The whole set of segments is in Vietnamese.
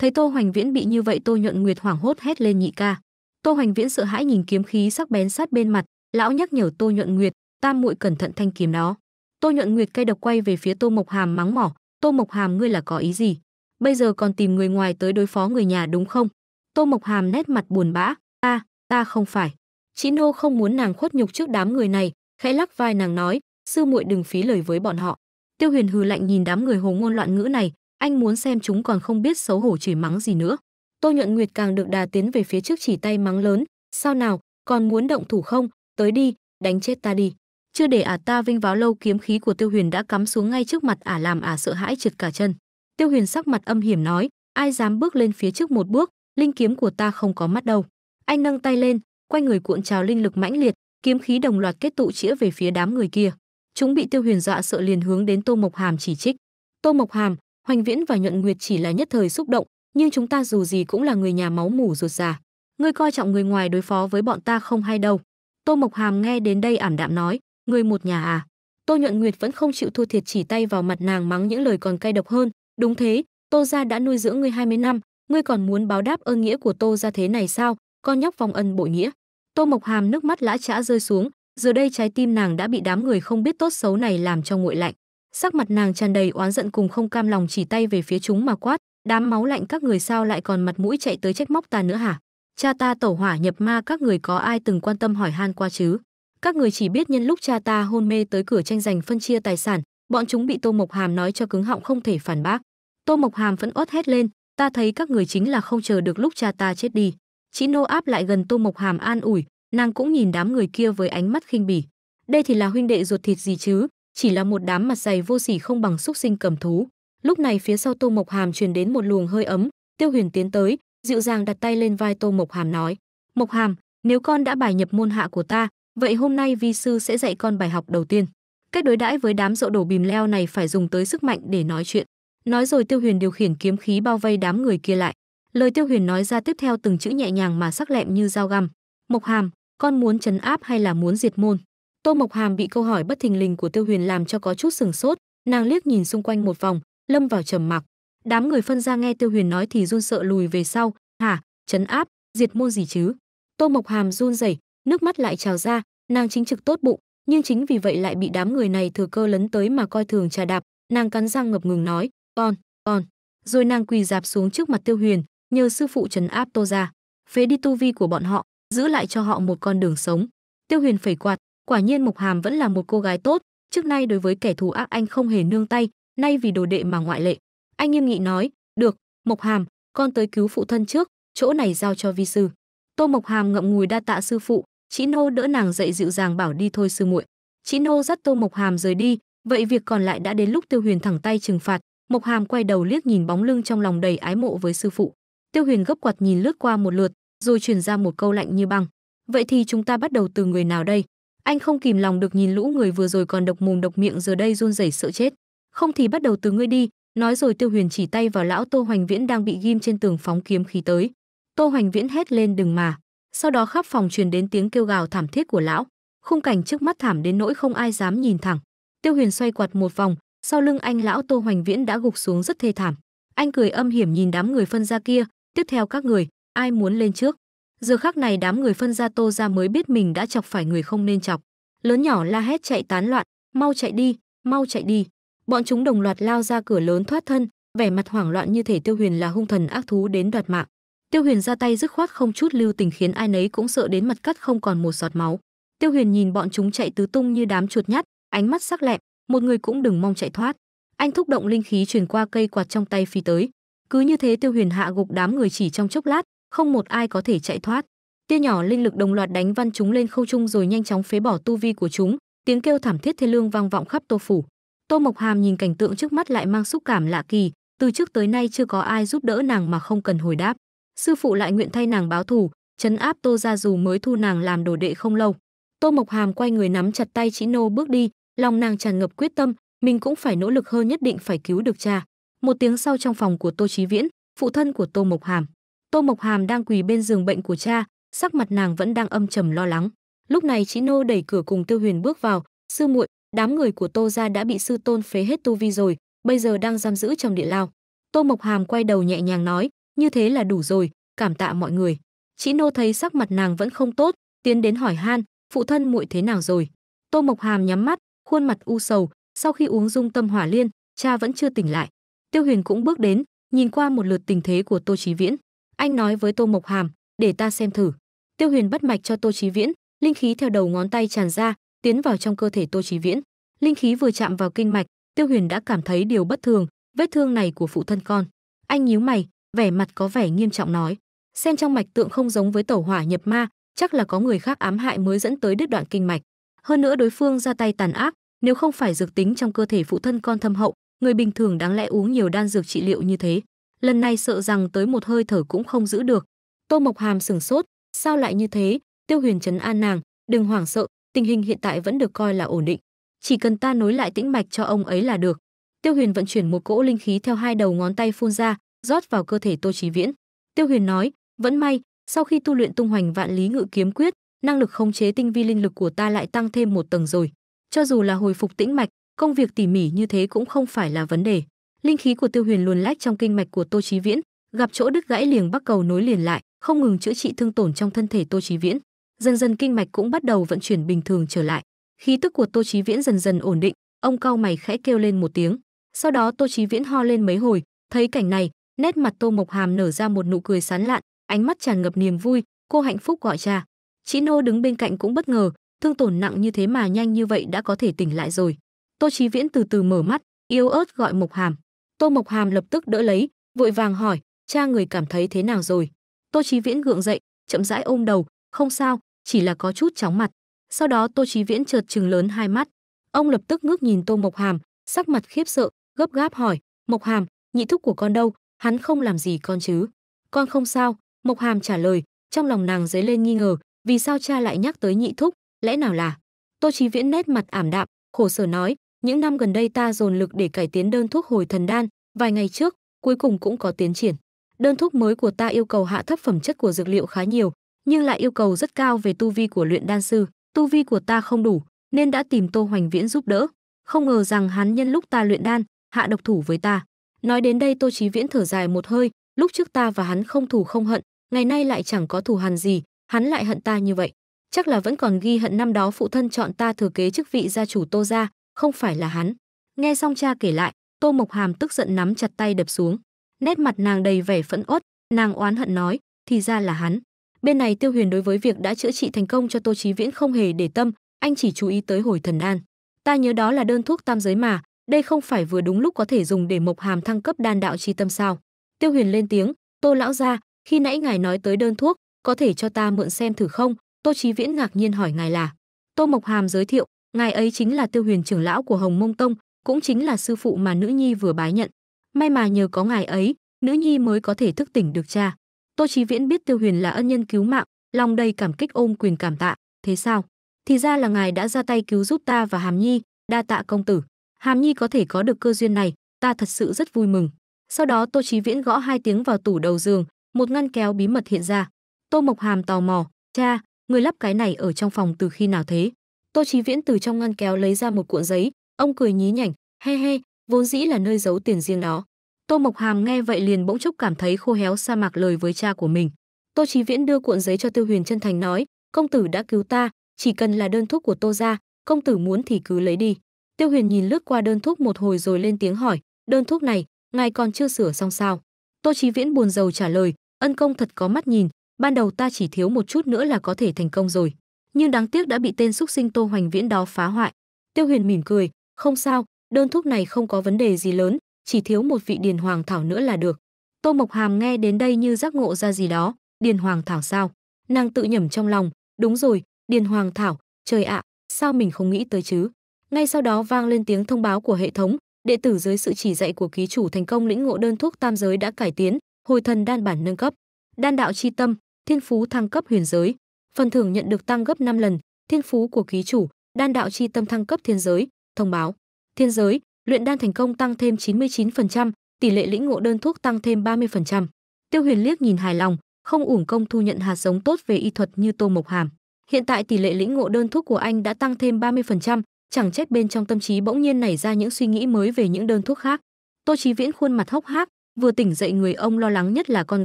Thấy Tô Hoành Viễn bị như vậy Tô Nhuận Nguyệt hoảng hốt hét lên nhị ca. Tô Hoành Viễn sợ hãi nhìn kiếm khí sắc bén sát bên mặt, lão nhắc nhở Tô Nhuận Nguyệt, tam muội cẩn thận thanh kiếm đó. Tô Nhuận Nguyệt cay độc quay về phía Tô Mộc Hàm mắng mỏ, "Tô Mộc Hàm ngươi là có ý gì? Bây giờ còn tìm người ngoài tới đối phó người nhà đúng không?" Tô Mộc Hàm nét mặt buồn bã, "Ta, ta không phải." chị Nô không muốn nàng khuất nhục trước đám người này, khẽ lắc vai nàng nói, "Sư muội đừng phí lời với bọn họ." Tiêu Huyền hừ lạnh nhìn đám người hồ ngôn loạn ngữ này, anh muốn xem chúng còn không biết xấu hổ chửi mắng gì nữa. Tô Nhuận Nguyệt càng được đà tiến về phía trước chỉ tay mắng lớn, sao nào, còn muốn động thủ không, tới đi, đánh chết ta đi. Chưa để ả à ta vinh váo lâu kiếm khí của Tiêu Huyền đã cắm xuống ngay trước mặt ả à làm ả à sợ hãi trượt cả chân. Tiêu Huyền sắc mặt âm hiểm nói, ai dám bước lên phía trước một bước, linh kiếm của ta không có mắt đâu. Anh nâng tay lên, quanh người cuộn trào linh lực mãnh liệt, kiếm khí đồng loạt kết tụ chĩa về phía đám người kia. Chúng bị Tiêu Huyền dọa sợ liền hướng đến Tô Mộc Hàm chỉ trích. Tô Mộc Hàm, Hoành Viễn và Nhuận Nguyệt chỉ là nhất thời xúc động, nhưng chúng ta dù gì cũng là người nhà máu mủ ruột già. Ngươi coi trọng người ngoài đối phó với bọn ta không hay đâu. Tô Mộc Hàm nghe đến đây ảm đạm nói, ngươi một nhà à? Tô Nhuận Nguyệt vẫn không chịu thua thiệt chỉ tay vào mặt nàng mắng những lời còn cay độc hơn, đúng thế, Tô gia đã nuôi dưỡng ngươi 20 năm, ngươi còn muốn báo đáp ơn nghĩa của Tô gia thế này sao? Con nhóc vòng ân bội nghĩa. Tô Mộc Hàm nước mắt lã chã rơi xuống, giờ đây trái tim nàng đã bị đám người không biết tốt xấu này làm cho nguội lạnh sắc mặt nàng tràn đầy oán giận cùng không cam lòng chỉ tay về phía chúng mà quát đám máu lạnh các người sao lại còn mặt mũi chạy tới trách móc ta nữa hả cha ta tẩu hỏa nhập ma các người có ai từng quan tâm hỏi han qua chứ các người chỉ biết nhân lúc cha ta hôn mê tới cửa tranh giành phân chia tài sản bọn chúng bị tô mộc hàm nói cho cứng họng không thể phản bác tô mộc hàm vẫn uất hét lên ta thấy các người chính là không chờ được lúc cha ta chết đi chị nô áp lại gần tô mộc hàm an ủi nàng cũng nhìn đám người kia với ánh mắt khinh bỉ đây thì là huynh đệ ruột thịt gì chứ chỉ là một đám mặt dày vô sỉ không bằng xúc sinh cầm thú. Lúc này phía sau Tô Mộc Hàm truyền đến một luồng hơi ấm, Tiêu Huyền tiến tới, dịu dàng đặt tay lên vai Tô Mộc Hàm nói: "Mộc Hàm, nếu con đã bài nhập môn hạ của ta, vậy hôm nay vi sư sẽ dạy con bài học đầu tiên. Cách đối đãi với đám rộ đổ bìm leo này phải dùng tới sức mạnh để nói chuyện." Nói rồi Tiêu Huyền điều khiển kiếm khí bao vây đám người kia lại. Lời Tiêu Huyền nói ra tiếp theo từng chữ nhẹ nhàng mà sắc lẹm như dao găm. "Mộc Hàm, con muốn trấn áp hay là muốn diệt môn?" Tô Mộc Hàm bị câu hỏi bất thình lình của Tiêu Huyền làm cho có chút sừng sốt, nàng liếc nhìn xung quanh một vòng, lâm vào trầm mặc. Đám người phân ra nghe Tiêu Huyền nói thì run sợ lùi về sau, "Hả? Trấn áp, diệt môn gì chứ?" Tô Mộc Hàm run rẩy, nước mắt lại trào ra, nàng chính trực tốt bụng, nhưng chính vì vậy lại bị đám người này thừa cơ lấn tới mà coi thường trà đạp, nàng cắn răng ngập ngừng nói, "Con, con." Rồi nàng quỳ dạp xuống trước mặt Tiêu Huyền, nhờ sư phụ trấn áp Tô gia, phế đi tu vi của bọn họ, giữ lại cho họ một con đường sống. Tiêu Huyền phẩy quạt, Quả nhiên Mộc Hàm vẫn là một cô gái tốt, trước nay đối với kẻ thù ác anh không hề nương tay, nay vì đồ đệ mà ngoại lệ. Anh nghiêm nghị nói, "Được, Mộc Hàm, con tới cứu phụ thân trước, chỗ này giao cho vi sư." Tô Mộc Hàm ngậm ngùi đa tạ sư phụ, Chí Nô đỡ nàng dậy dịu dàng bảo đi thôi sư muội. Chí Nô dắt Tô Mộc Hàm rời đi, vậy việc còn lại đã đến lúc Tiêu Huyền thẳng tay trừng phạt, Mộc Hàm quay đầu liếc nhìn bóng lưng trong lòng đầy ái mộ với sư phụ. Tiêu Huyền gấp quạt nhìn lướt qua một lượt, rồi truyền ra một câu lạnh như băng. Vậy thì chúng ta bắt đầu từ người nào đây? Anh không kìm lòng được nhìn lũ người vừa rồi còn độc mồm độc miệng giờ đây run rẩy sợ chết. Không thì bắt đầu từ ngươi đi, nói rồi Tiêu Huyền chỉ tay vào lão Tô Hoành Viễn đang bị ghim trên tường phóng kiếm khí tới. Tô Hoành Viễn hét lên đừng mà. Sau đó khắp phòng truyền đến tiếng kêu gào thảm thiết của lão. Khung cảnh trước mắt thảm đến nỗi không ai dám nhìn thẳng. Tiêu Huyền xoay quạt một vòng, sau lưng anh lão Tô Hoành Viễn đã gục xuống rất thê thảm. Anh cười âm hiểm nhìn đám người phân ra kia, tiếp theo các người, ai muốn lên trước? Giờ khắc này đám người phân ra Tô ra mới biết mình đã chọc phải người không nên chọc. Lớn nhỏ la hét chạy tán loạn, mau chạy đi, mau chạy đi. Bọn chúng đồng loạt lao ra cửa lớn thoát thân, vẻ mặt hoảng loạn như thể Tiêu Huyền là hung thần ác thú đến đoạt mạng. Tiêu Huyền ra tay dứt khoát không chút lưu tình khiến ai nấy cũng sợ đến mặt cắt không còn một giọt máu. Tiêu Huyền nhìn bọn chúng chạy tứ tung như đám chuột nhắt, ánh mắt sắc lẹm, một người cũng đừng mong chạy thoát. Anh thúc động linh khí truyền qua cây quạt trong tay phi tới. Cứ như thế Tiêu Huyền hạ gục đám người chỉ trong chốc lát, không một ai có thể chạy thoát. Tia nhỏ linh lực đồng loạt đánh văn chúng lên không trung rồi nhanh chóng phế bỏ tu vi của chúng, tiếng kêu thảm thiết thê lương vang vọng khắp Tô phủ. Tô Mộc Hàm nhìn cảnh tượng trước mắt lại mang xúc cảm lạ kỳ, từ trước tới nay chưa có ai giúp đỡ nàng mà không cần hồi đáp. Sư phụ lại nguyện thay nàng báo thù, chấn áp Tô gia dù mới thu nàng làm đồ đệ không lâu. Tô Mộc Hàm quay người nắm chặt tay Chỉ Nô bước đi, lòng nàng tràn ngập quyết tâm, mình cũng phải nỗ lực hơn nhất định phải cứu được cha. Một tiếng sau trong phòng của Tô Chí Viễn, phụ thân của Tô Mộc Hàm. Tô Mộc Hàm đang quỳ bên giường bệnh của cha, sắc mặt nàng vẫn đang âm trầm lo lắng. Lúc này chị Nô đẩy cửa cùng Tiêu Huyền bước vào, "Sư muội, đám người của Tô gia đã bị sư tôn phế hết tu vi rồi, bây giờ đang giam giữ trong địa lao." Tô Mộc Hàm quay đầu nhẹ nhàng nói, "Như thế là đủ rồi, cảm tạ mọi người." Chị Nô thấy sắc mặt nàng vẫn không tốt, tiến đến hỏi han, "Phụ thân muội thế nào rồi?" Tô Mộc Hàm nhắm mắt, khuôn mặt u sầu, sau khi uống dung tâm hỏa liên, cha vẫn chưa tỉnh lại. Tiêu Huyền cũng bước đến, nhìn qua một lượt tình thế của Tô Chí Viễn anh nói với tô mộc hàm để ta xem thử tiêu huyền bắt mạch cho tô trí viễn linh khí theo đầu ngón tay tràn ra tiến vào trong cơ thể tô trí viễn linh khí vừa chạm vào kinh mạch tiêu huyền đã cảm thấy điều bất thường vết thương này của phụ thân con anh nhíu mày vẻ mặt có vẻ nghiêm trọng nói xem trong mạch tượng không giống với tẩu hỏa nhập ma chắc là có người khác ám hại mới dẫn tới đứt đoạn kinh mạch hơn nữa đối phương ra tay tàn ác nếu không phải dược tính trong cơ thể phụ thân con thâm hậu người bình thường đáng lẽ uống nhiều đan dược trị liệu như thế lần này sợ rằng tới một hơi thở cũng không giữ được. Tô Mộc Hàm sửng sốt, sao lại như thế? Tiêu Huyền trấn an nàng, đừng hoảng sợ, tình hình hiện tại vẫn được coi là ổn định, chỉ cần ta nối lại tĩnh mạch cho ông ấy là được. Tiêu Huyền vận chuyển một cỗ linh khí theo hai đầu ngón tay phun ra, rót vào cơ thể Tô Chí Viễn. Tiêu Huyền nói, vẫn may, sau khi tu luyện tung hoành vạn lý ngự kiếm quyết, năng lực khống chế tinh vi linh lực của ta lại tăng thêm một tầng rồi. Cho dù là hồi phục tĩnh mạch, công việc tỉ mỉ như thế cũng không phải là vấn đề linh khí của tiêu huyền luồn lách trong kinh mạch của tô trí viễn gặp chỗ đứt gãy liền bắt cầu nối liền lại không ngừng chữa trị thương tổn trong thân thể tô trí viễn dần dần kinh mạch cũng bắt đầu vận chuyển bình thường trở lại khí tức của tô trí viễn dần dần ổn định ông cau mày khẽ kêu lên một tiếng sau đó tô trí viễn ho lên mấy hồi thấy cảnh này nét mặt tô mộc hàm nở ra một nụ cười sán lạn ánh mắt tràn ngập niềm vui cô hạnh phúc gọi cha chị nô đứng bên cạnh cũng bất ngờ thương tổn nặng như thế mà nhanh như vậy đã có thể tỉnh lại rồi tô trí viễn từ từ mở mắt yếu ớt gọi mộc hàm Tô Mộc Hàm lập tức đỡ lấy, vội vàng hỏi, cha người cảm thấy thế nào rồi? Tô Chí Viễn gượng dậy, chậm rãi ôm đầu, không sao, chỉ là có chút chóng mặt. Sau đó Tô Chí Viễn chợt trừng lớn hai mắt. Ông lập tức ngước nhìn Tô Mộc Hàm, sắc mặt khiếp sợ, gấp gáp hỏi, "Mộc Hàm, nhị thúc của con đâu? Hắn không làm gì con chứ?" "Con không sao." Mộc Hàm trả lời, trong lòng nàng dấy lên nghi ngờ, vì sao cha lại nhắc tới nhị thúc, lẽ nào là? Tô Chí Viễn nét mặt ảm đạm, khổ sở nói, những năm gần đây ta dồn lực để cải tiến đơn thuốc hồi thần đan, vài ngày trước, cuối cùng cũng có tiến triển. Đơn thuốc mới của ta yêu cầu hạ thấp phẩm chất của dược liệu khá nhiều, nhưng lại yêu cầu rất cao về tu vi của luyện đan sư. Tu vi của ta không đủ, nên đã tìm Tô Hoành Viễn giúp đỡ. Không ngờ rằng hắn nhân lúc ta luyện đan, hạ độc thủ với ta. Nói đến đây Tô Chí Viễn thở dài một hơi, lúc trước ta và hắn không thù không hận, ngày nay lại chẳng có thù hằn gì, hắn lại hận ta như vậy. Chắc là vẫn còn ghi hận năm đó phụ thân chọn ta thừa kế chức vị gia chủ Tô gia, không phải là hắn. Nghe xong cha kể lại, Tô Mộc Hàm tức giận nắm chặt tay đập xuống. Nét mặt nàng đầy vẻ phẫn uất, nàng oán hận nói, thì ra là hắn. Bên này Tiêu Huyền đối với việc đã chữa trị thành công cho Tô Chí Viễn không hề để tâm, anh chỉ chú ý tới hồi thần an. Ta nhớ đó là đơn thuốc tam giới mà, đây không phải vừa đúng lúc có thể dùng để Mộc Hàm thăng cấp đan đạo chi tâm sao? Tiêu Huyền lên tiếng, "Tô lão gia, khi nãy ngài nói tới đơn thuốc, có thể cho ta mượn xem thử không?" Tô Chí Viễn ngạc nhiên hỏi ngài là. Tô Mộc Hàm giới thiệu, ngài ấy chính là tiêu huyền trưởng lão của hồng mông tông cũng chính là sư phụ mà nữ nhi vừa bái nhận may mà nhờ có ngài ấy nữ nhi mới có thể thức tỉnh được cha tô trí viễn biết tiêu huyền là ân nhân cứu mạng lòng đầy cảm kích ôm quyền cảm tạ thế sao thì ra là ngài đã ra tay cứu giúp ta và hàm nhi đa tạ công tử hàm nhi có thể có được cơ duyên này ta thật sự rất vui mừng sau đó tô trí viễn gõ hai tiếng vào tủ đầu giường một ngăn kéo bí mật hiện ra tô mộc hàm tò mò cha người lắp cái này ở trong phòng từ khi nào thế Tô Chí Viễn từ trong ngăn kéo lấy ra một cuộn giấy, ông cười nhí nhảnh, he he, vốn dĩ là nơi giấu tiền riêng đó. Tô Mộc Hàm nghe vậy liền bỗng chốc cảm thấy khô héo sa mạc lời với cha của mình. Tô Chí Viễn đưa cuộn giấy cho Tiêu Huyền chân thành nói, công tử đã cứu ta, chỉ cần là đơn thuốc của Tô gia, công tử muốn thì cứ lấy đi. Tiêu Huyền nhìn lướt qua đơn thuốc một hồi rồi lên tiếng hỏi, đơn thuốc này, ngài còn chưa sửa xong sao? Tô Chí Viễn buồn rầu trả lời, ân công thật có mắt nhìn, ban đầu ta chỉ thiếu một chút nữa là có thể thành công rồi nhưng đáng tiếc đã bị tên xúc sinh Tô Hoành Viễn đó phá hoại. Tiêu Huyền mỉm cười, không sao, đơn thuốc này không có vấn đề gì lớn, chỉ thiếu một vị điền hoàng thảo nữa là được. Tô Mộc Hàm nghe đến đây như giác ngộ ra gì đó, điền hoàng thảo sao? Nàng tự nhẩm trong lòng, đúng rồi, điền hoàng thảo, trời ạ, sao mình không nghĩ tới chứ? Ngay sau đó vang lên tiếng thông báo của hệ thống, đệ tử dưới sự chỉ dạy của ký chủ thành công lĩnh ngộ đơn thuốc tam giới đã cải tiến, hồi thần đan bản nâng cấp, đan đạo chi tâm, thiên phú thăng cấp huyền giới, phần thưởng nhận được tăng gấp 5 lần, thiên phú của ký chủ, đan đạo chi tâm thăng cấp thiên giới, thông báo. Thiên giới, luyện đan thành công tăng thêm 99%, tỷ lệ lĩnh ngộ đơn thuốc tăng thêm 30%. Tiêu Huyền liếc nhìn hài lòng, không uổng công thu nhận hạt giống tốt về y thuật như Tô Mộc Hàm. Hiện tại tỷ lệ lĩnh ngộ đơn thuốc của anh đã tăng thêm 30%, chẳng trách bên trong tâm trí bỗng nhiên nảy ra những suy nghĩ mới về những đơn thuốc khác. Tô Chí Viễn khuôn mặt hốc hác, vừa tỉnh dậy người ông lo lắng nhất là con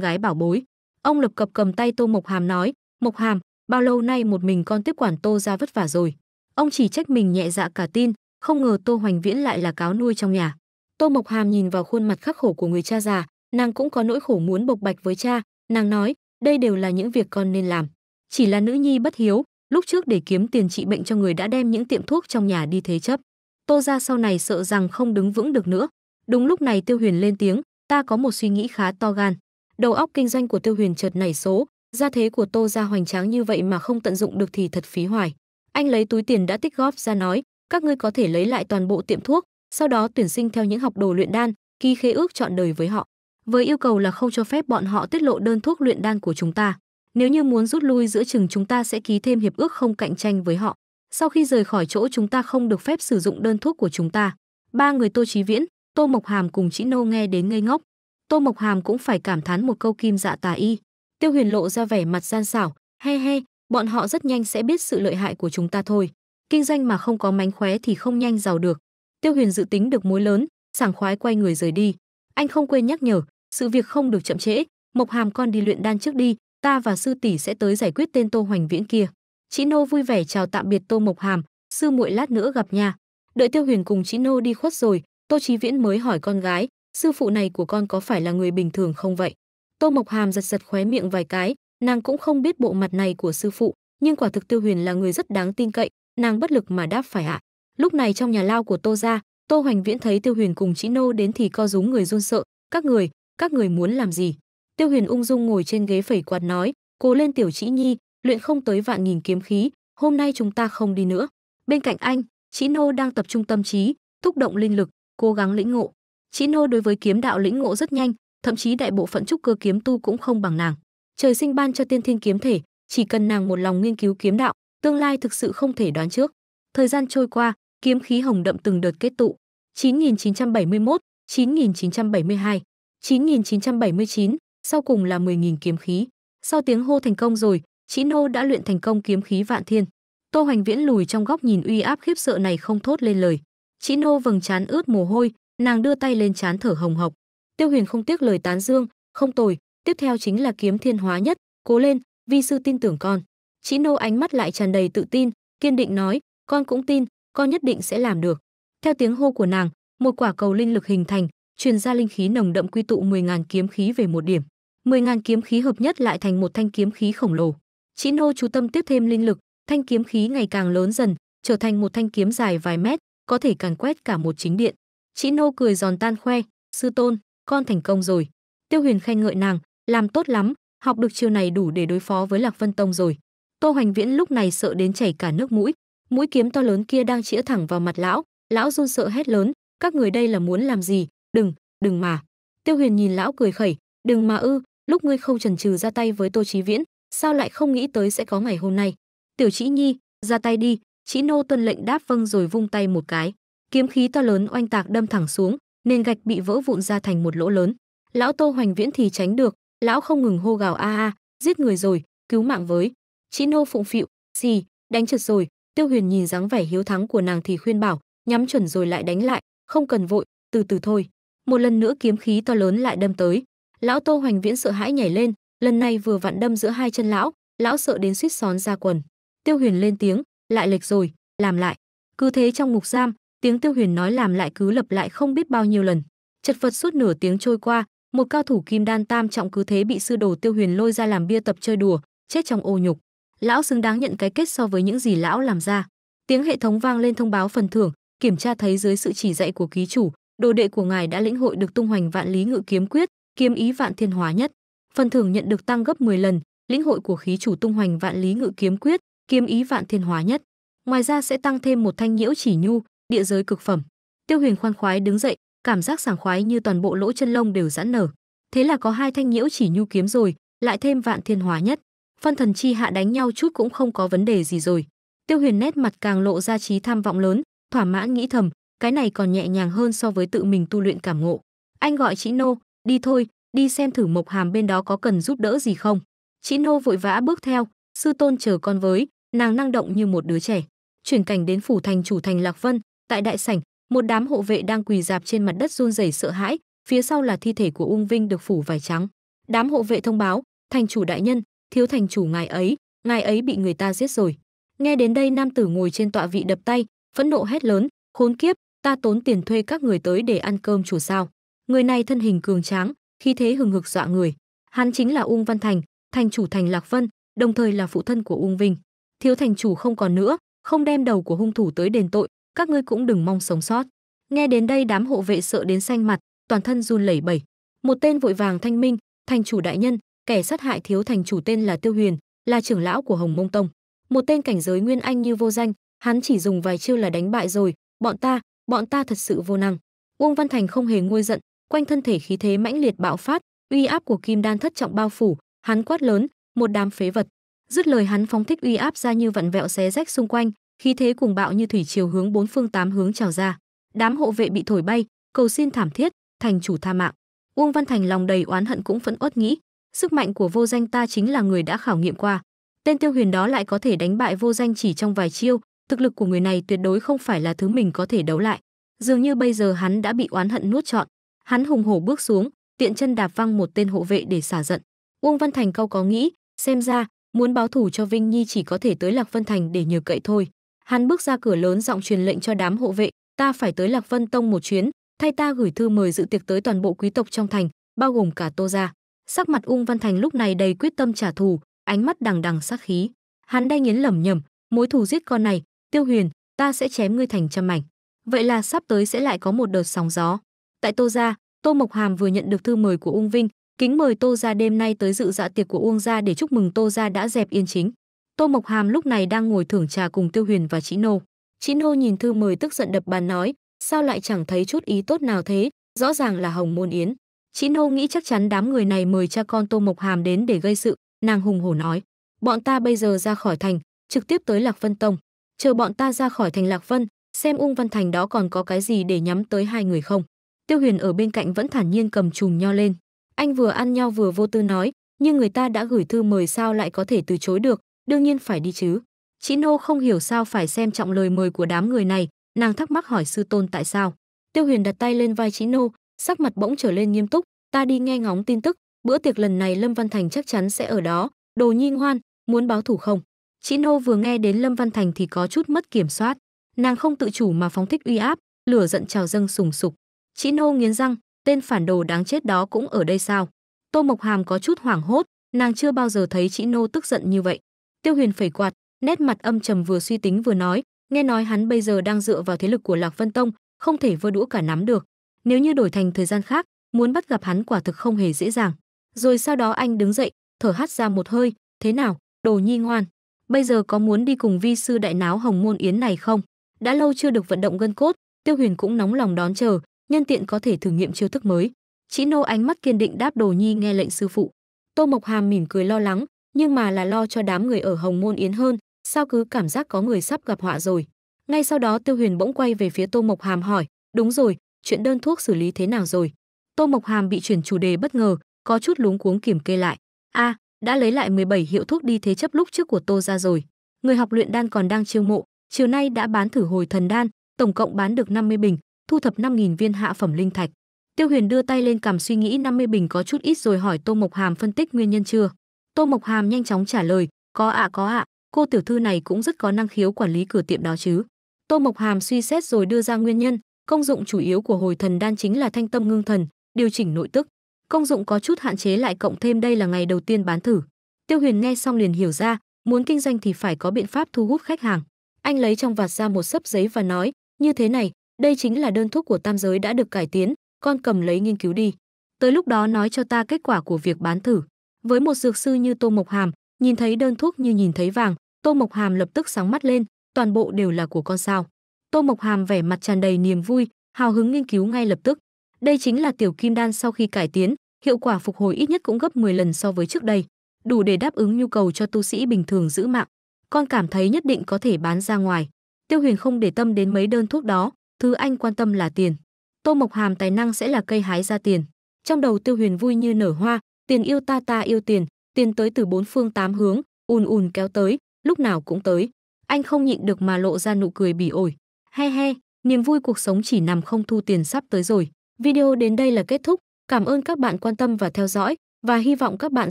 gái bảo bối. Ông lập cập cầm tay Tô Mộc Hàm nói, "Mộc Hàm, Bao lâu nay một mình con tiếp quản Tô ra vất vả rồi. Ông chỉ trách mình nhẹ dạ cả tin, không ngờ Tô Hoành Viễn lại là cáo nuôi trong nhà. Tô Mộc Hàm nhìn vào khuôn mặt khắc khổ của người cha già, nàng cũng có nỗi khổ muốn bộc bạch với cha, nàng nói, đây đều là những việc con nên làm. Chỉ là nữ nhi bất hiếu, lúc trước để kiếm tiền trị bệnh cho người đã đem những tiệm thuốc trong nhà đi thế chấp. Tô ra sau này sợ rằng không đứng vững được nữa. Đúng lúc này Tiêu Huyền lên tiếng, ta có một suy nghĩ khá to gan. Đầu óc kinh doanh của Tiêu Huyền chợt nảy số, Gia thế của Tô Gia hoành tráng như vậy mà không tận dụng được thì thật phí hoài. Anh lấy túi tiền đã tích góp ra nói, các ngươi có thể lấy lại toàn bộ tiệm thuốc, sau đó tuyển sinh theo những học đồ luyện đan, ký khế ước chọn đời với họ. Với yêu cầu là không cho phép bọn họ tiết lộ đơn thuốc luyện đan của chúng ta. Nếu như muốn rút lui giữa chừng chúng ta sẽ ký thêm hiệp ước không cạnh tranh với họ. Sau khi rời khỏi chỗ chúng ta không được phép sử dụng đơn thuốc của chúng ta. Ba người Tô trí Viễn, Tô Mộc Hàm cùng Chỉ Nô nghe đến ngây ngốc. Tô Mộc Hàm cũng phải cảm thán một câu kim dạ tà y. Tiêu Huyền lộ ra vẻ mặt gian xảo, he he, bọn họ rất nhanh sẽ biết sự lợi hại của chúng ta thôi. Kinh doanh mà không có mánh khóe thì không nhanh giàu được. Tiêu Huyền dự tính được mối lớn, sảng khoái quay người rời đi. Anh không quên nhắc nhở, sự việc không được chậm trễ, Mộc Hàm con đi luyện đan trước đi, ta và sư tỷ sẽ tới giải quyết tên Tô Hoành Viễn kia. Chị Nô vui vẻ chào tạm biệt Tô Mộc Hàm, sư muội lát nữa gặp nha. Đợi Tiêu Huyền cùng chị Nô đi khuất rồi, Tô Chí Viễn mới hỏi con gái, sư phụ này của con có phải là người bình thường không vậy? Tô Mộc Hàm giật giật khóe miệng vài cái, nàng cũng không biết bộ mặt này của sư phụ, nhưng quả thực Tiêu Huyền là người rất đáng tin cậy, nàng bất lực mà đáp phải ạ. Lúc này trong nhà lao của Tô gia, Tô Hoành Viễn thấy Tiêu Huyền cùng Chí Nô đến thì co rúm người run sợ, "Các người, các người muốn làm gì?" Tiêu Huyền ung dung ngồi trên ghế phẩy quạt nói, "Cố lên tiểu Chí Nhi, luyện không tới vạn nghìn kiếm khí, hôm nay chúng ta không đi nữa." Bên cạnh anh, Chí Nô đang tập trung tâm trí, thúc động linh lực, cố gắng lĩnh ngộ. Chí Nô đối với kiếm đạo lĩnh ngộ rất nhanh, thậm chí đại bộ phận trúc cơ kiếm tu cũng không bằng nàng. Trời sinh ban cho tiên thiên kiếm thể, chỉ cần nàng một lòng nghiên cứu kiếm đạo, tương lai thực sự không thể đoán trước. Thời gian trôi qua, kiếm khí hồng đậm từng đợt kết tụ. 9971, 9972, 9979, sau cùng là 10.000 kiếm khí. Sau tiếng hô thành công rồi, Chí Nô đã luyện thành công kiếm khí vạn thiên. Tô Hoành Viễn lùi trong góc nhìn uy áp khiếp sợ này không thốt lên lời. Chí Nô vầng trán ướt mồ hôi, nàng đưa tay lên trán thở hồng hộc. Tiêu Huyền không tiếc lời tán dương, không tồi, tiếp theo chính là kiếm thiên hóa nhất, cố lên, vi sư tin tưởng con. Chị nô ánh mắt lại tràn đầy tự tin, kiên định nói, con cũng tin, con nhất định sẽ làm được. Theo tiếng hô của nàng, một quả cầu linh lực hình thành, truyền ra linh khí nồng đậm quy tụ 10000 kiếm khí về một điểm. 10000 kiếm khí hợp nhất lại thành một thanh kiếm khí khổng lồ. Chị nô chú tâm tiếp thêm linh lực, thanh kiếm khí ngày càng lớn dần, trở thành một thanh kiếm dài vài mét, có thể càn quét cả một chính điện. Chị nô cười giòn tan khoe, sư tôn, con thành công rồi. Tiêu Huyền khen ngợi nàng, làm tốt lắm, học được chiêu này đủ để đối phó với Lạc Vân Tông rồi. Tô Hoành Viễn lúc này sợ đến chảy cả nước mũi, mũi kiếm to lớn kia đang chĩa thẳng vào mặt lão, lão run sợ hét lớn, các người đây là muốn làm gì? Đừng, đừng mà. Tiêu Huyền nhìn lão cười khẩy, đừng mà ư, lúc ngươi không chần chừ ra tay với Tô Chí Viễn, sao lại không nghĩ tới sẽ có ngày hôm nay? Tiểu Chỉ Nhi, ra tay đi, Chỉ nô tuân lệnh đáp vâng rồi vung tay một cái, kiếm khí to lớn oanh tạc đâm thẳng xuống, nền gạch bị vỡ vụn ra thành một lỗ lớn. Lão Tô Hoành Viễn thì tránh được, lão không ngừng hô gào a a, giết người rồi, cứu mạng với. Chỉ nô phụng phịu, gì, đánh trượt rồi, Tiêu Huyền nhìn dáng vẻ hiếu thắng của nàng thì khuyên bảo, nhắm chuẩn rồi lại đánh lại, không cần vội, từ từ thôi. Một lần nữa kiếm khí to lớn lại đâm tới. Lão Tô Hoành Viễn sợ hãi nhảy lên, lần này vừa vặn đâm giữa hai chân lão, lão sợ đến suýt xón ra quần. Tiêu Huyền lên tiếng, lại lệch rồi, làm lại. Cứ thế trong ngục giam, tiếng Tiêu Huyền nói làm lại cứ lập lại không biết bao nhiêu lần. Chật vật suốt nửa tiếng trôi qua, một cao thủ kim đan tam trọng cứ thế bị sư đồ Tiêu Huyền lôi ra làm bia tập chơi đùa, chết trong ô nhục. Lão xứng đáng nhận cái kết so với những gì lão làm ra. Tiếng hệ thống vang lên thông báo phần thưởng, kiểm tra thấy dưới sự chỉ dạy của ký chủ, đồ đệ của ngài đã lĩnh hội được tung hoành vạn lý ngự kiếm quyết, kiếm ý vạn thiên hóa nhất. Phần thưởng nhận được tăng gấp 10 lần, lĩnh hội của khí chủ tung hoành vạn lý ngự kiếm quyết, kiếm ý vạn thiên hóa nhất. Ngoài ra sẽ tăng thêm một thanh nhiễu chỉ nhu, địa giới cực phẩm tiêu huyền khoan khoái đứng dậy cảm giác sảng khoái như toàn bộ lỗ chân lông đều giãn nở thế là có hai thanh nhiễu chỉ nhu kiếm rồi lại thêm vạn thiên hóa nhất phân thần chi hạ đánh nhau chút cũng không có vấn đề gì rồi tiêu huyền nét mặt càng lộ ra trí tham vọng lớn thỏa mãn nghĩ thầm cái này còn nhẹ nhàng hơn so với tự mình tu luyện cảm ngộ anh gọi chị nô đi thôi đi xem thử mộc hàm bên đó có cần giúp đỡ gì không chị nô vội vã bước theo sư tôn chờ con với nàng năng động như một đứa trẻ chuyển cảnh đến phủ thành chủ thành lạc vân Tại đại sảnh, một đám hộ vệ đang quỳ dạp trên mặt đất run rẩy sợ hãi, phía sau là thi thể của Ung Vinh được phủ vải trắng. Đám hộ vệ thông báo, thành chủ đại nhân, thiếu thành chủ ngài ấy, ngài ấy bị người ta giết rồi. Nghe đến đây nam tử ngồi trên tọa vị đập tay, phẫn nộ hét lớn, khốn kiếp, ta tốn tiền thuê các người tới để ăn cơm chủ sao. Người này thân hình cường tráng, khí thế hừng hực dọa người. Hắn chính là Ung Văn Thành, thành chủ thành Lạc Vân, đồng thời là phụ thân của Ung Vinh. Thiếu thành chủ không còn nữa, không đem đầu của hung thủ tới đền tội, các ngươi cũng đừng mong sống sót. Nghe đến đây đám hộ vệ sợ đến xanh mặt, toàn thân run lẩy bẩy. Một tên vội vàng thanh minh, thành chủ đại nhân, kẻ sát hại thiếu thành chủ tên là Tiêu Huyền, là trưởng lão của Hồng Mông Tông. Một tên cảnh giới nguyên anh như vô danh, hắn chỉ dùng vài chiêu là đánh bại rồi, bọn ta, bọn ta thật sự vô năng. Uông Văn Thành không hề nguôi giận, quanh thân thể khí thế mãnh liệt bạo phát, uy áp của Kim Đan thất trọng bao phủ, hắn quát lớn, một đám phế vật. Dứt lời hắn phóng thích uy áp ra như vặn vẹo xé rách xung quanh, khí thế cuồng bạo như thủy chiều hướng bốn phương tám hướng trào ra. Đám hộ vệ bị thổi bay, cầu xin thảm thiết, thành chủ tha mạng. Uông Văn Thành lòng đầy oán hận cũng phẫn uất nghĩ, sức mạnh của vô danh ta chính là người đã khảo nghiệm qua. Tên Tiêu Huyền đó lại có thể đánh bại vô danh chỉ trong vài chiêu, thực lực của người này tuyệt đối không phải là thứ mình có thể đấu lại. Dường như bây giờ hắn đã bị oán hận nuốt trọn, hắn hùng hổ bước xuống, tiện chân đạp văng một tên hộ vệ để xả giận. Uông Văn Thành cau có nghĩ, xem ra muốn báo thù cho Vinh Nhi chỉ có thể tới Lạc Vân Thành để nhờ cậy thôi. Hắn bước ra cửa lớn giọng truyền lệnh cho đám hộ vệ, ta phải tới Lạc Vân Tông một chuyến, thay ta gửi thư mời dự tiệc tới toàn bộ quý tộc trong thành, bao gồm cả Tô gia. Sắc mặt Ung Văn Thành lúc này đầy quyết tâm trả thù, ánh mắt đằng đằng sát khí. Hắn đay nghiến lẩm nhẩm, mối thù giết con này, Tiêu Huyền, ta sẽ chém ngươi thành trăm mảnh. Vậy là sắp tới sẽ lại có một đợt sóng gió. Tại Tô gia, Tô Mộc Hàm vừa nhận được thư mời của Ung Vinh, kính mời Tô gia đêm nay tới dự dạ tiệc của Uông gia để chúc mừng Tô gia đã dẹp yên chính. Tô Mộc Hàm lúc này đang ngồi thưởng trà cùng Tiêu Huyền và Chỉ Nô. Chỉ Nô nhìn thư mời tức giận đập bàn nói, sao lại chẳng thấy chút ý tốt nào thế, rõ ràng là Hồng Môn Yến. Chỉ Nô nghĩ chắc chắn đám người này mời cha con Tô Mộc Hàm đến để gây sự, nàng hùng hổ nói, bọn ta bây giờ ra khỏi thành, trực tiếp tới Lạc Vân Tông, chờ bọn ta ra khỏi thành Lạc Vân, xem Ung Văn Thành đó còn có cái gì để nhắm tới hai người không. Tiêu Huyền ở bên cạnh vẫn thản nhiên cầm chùm nho lên. Anh vừa ăn nho vừa vô tư nói, nhưng người ta đã gửi thư mời sao lại có thể từ chối được, đương nhiên phải đi chứ. Chị Nô không hiểu sao phải xem trọng lời mời của đám người này, nàng thắc mắc hỏi sư tôn tại sao. Tiêu Huyền đặt tay lên vai chị Nô, sắc mặt bỗng trở lên nghiêm túc, ta đi nghe ngóng tin tức, bữa tiệc lần này Lâm Văn Thành chắc chắn sẽ ở đó, Đồ Nhi ngoan, muốn báo thủ không? Chị Nô vừa nghe đến Lâm Văn Thành thì có chút mất kiểm soát, nàng không tự chủ mà phóng thích uy áp, lửa giận trào dâng sùng sục. Chị Nô nghiến răng, tên phản đồ đáng chết đó cũng ở đây sao? Tô Mộc Hàm có chút hoảng hốt, nàng chưa bao giờ thấy chị Nô tức giận như vậy. Tiêu Huyền phẩy quạt, nét mặt âm trầm vừa suy tính vừa nói, nghe nói hắn bây giờ đang dựa vào thế lực của Lạc Vân Tông, không thể vơ đũa cả nắm được. Nếu như đổi thành thời gian khác, muốn bắt gặp hắn quả thực không hề dễ dàng. Rồi sau đó anh đứng dậy, thở hắt ra một hơi, thế nào, đồ nhi ngoan. Bây giờ có muốn đi cùng vi sư đại náo hồng môn yến này không? Đã lâu chưa được vận động gân cốt, Tiêu Huyền cũng nóng lòng đón chờ, nhân tiện có thể thử nghiệm chiêu thức mới. Chỉ nô ánh mắt kiên định đáp đồ nhi nghe lệnh sư phụ. Tô Mộc Hàm mỉm cười lo lắng, nhưng mà là lo cho đám người ở Hồng Môn Yến hơn, sao cứ cảm giác có người sắp gặp họa rồi. Ngay sau đó Tiêu Huyền bỗng quay về phía Tô Mộc Hàm hỏi, "Đúng rồi, chuyện đơn thuốc xử lý thế nào rồi?" Tô Mộc Hàm bị chuyển chủ đề bất ngờ, có chút lúng cuống kiểm kê lại. "A, à, đã lấy lại 17 hiệu thuốc đi thế chấp lúc trước của Tô ra rồi. Người học luyện đan còn đang chiêu mộ, chiều nay đã bán thử hồi thần đan, tổng cộng bán được 50 bình, thu thập 5000 viên hạ phẩm linh thạch." Tiêu Huyền đưa tay lên cầm suy nghĩ 50 bình có chút ít rồi hỏi Tô Mộc Hàm phân tích nguyên nhân chưa. Tô Mộc Hàm nhanh chóng trả lời, "Có ạ, có ạ, cô tiểu thư này cũng rất có năng khiếu quản lý cửa tiệm đó chứ." Tô Mộc Hàm suy xét rồi đưa ra nguyên nhân, công dụng chủ yếu của hồi thần đan chính là thanh tâm ngưng thần, điều chỉnh nội tức. Công dụng có chút hạn chế lại cộng thêm đây là ngày đầu tiên bán thử. Tiêu Huyền nghe xong liền hiểu ra, muốn kinh doanh thì phải có biện pháp thu hút khách hàng. Anh lấy trong vạt ra một sấp giấy và nói, "Như thế này, đây chính là đơn thuốc của tam giới đã được cải tiến, con cầm lấy nghiên cứu đi. Tới lúc đó nói cho ta kết quả của việc bán thử." Với một dược sư như Tô Mộc Hàm, nhìn thấy đơn thuốc như nhìn thấy vàng, Tô Mộc Hàm lập tức sáng mắt lên, toàn bộ đều là của con sao. Tô Mộc Hàm vẻ mặt tràn đầy niềm vui, hào hứng nghiên cứu ngay lập tức. Đây chính là tiểu kim đan sau khi cải tiến, hiệu quả phục hồi ít nhất cũng gấp 10 lần so với trước đây, đủ để đáp ứng nhu cầu cho tu sĩ bình thường giữ mạng. Con cảm thấy nhất định có thể bán ra ngoài. Tiêu Huyền không để tâm đến mấy đơn thuốc đó, thứ anh quan tâm là tiền. Tô Mộc Hàm tài năng sẽ là cây hái ra tiền. Trong đầu Tiêu Huyền vui như nở hoa, tiền yêu ta ta yêu tiền, tiền tới từ bốn phương tám hướng, ùn ùn kéo tới, lúc nào cũng tới. Anh không nhịn được mà lộ ra nụ cười bỉ ổi. He he, niềm vui cuộc sống chỉ nằm không thu tiền sắp tới rồi. Video đến đây là kết thúc. Cảm ơn các bạn quan tâm và theo dõi và hy vọng các bạn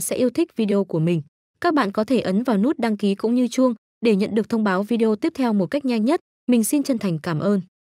sẽ yêu thích video của mình. Các bạn có thể ấn vào nút đăng ký cũng như chuông để nhận được thông báo video tiếp theo một cách nhanh nhất. Mình xin chân thành cảm ơn.